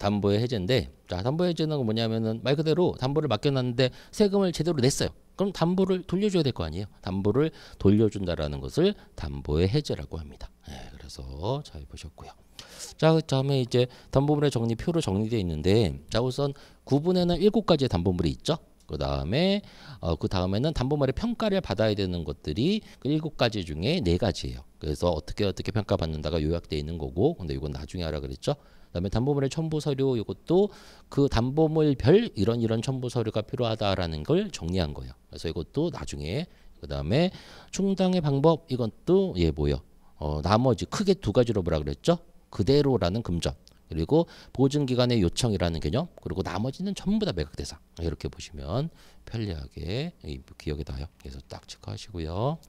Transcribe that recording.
담보 의 해제인데 자 담보 해제는 뭐냐면은 말 그대로 담보를 맡겨놨는데 세금을 제대로 냈어요. 그럼 담보를 돌려줘야 될 거 아니에요. 담보를 돌려준다라는 것을 담보의 해제라고 합니다. 예, 그래서 잘 보셨고요. 자, 그 다음에 이제 담보물의 정리 표로 정리되어 있는데 자 우선 구분에는 7 가지의 담보물이 있죠. 그 다음에 어, 그 다음에는 담보말의 평가를 받아야 되는 것들이 그 일곱 가지 중에 네 가지예요. 그래서 어떻게 어떻게 평가받는다가 요약되어 있는 거고, 근데 이건 나중에 하라 그랬죠. 그다음에 담보물의 첨부 서류 이것도 그 담보물별 이런 이런 첨부 서류가 필요하다라는 걸 정리한 거예요. 그래서 이것도 나중에 그다음에 충당의 방법 이것도 예 뭐요? 어 나머지 크게 두 가지로 보라 그랬죠. 그대로라는 금전 그리고 보증기간의 요청이라는 개념 그리고 나머지는 전부 다 매각대상 이렇게 보시면 편리하게 기억에 나요. 그래서 딱 체크하시고요.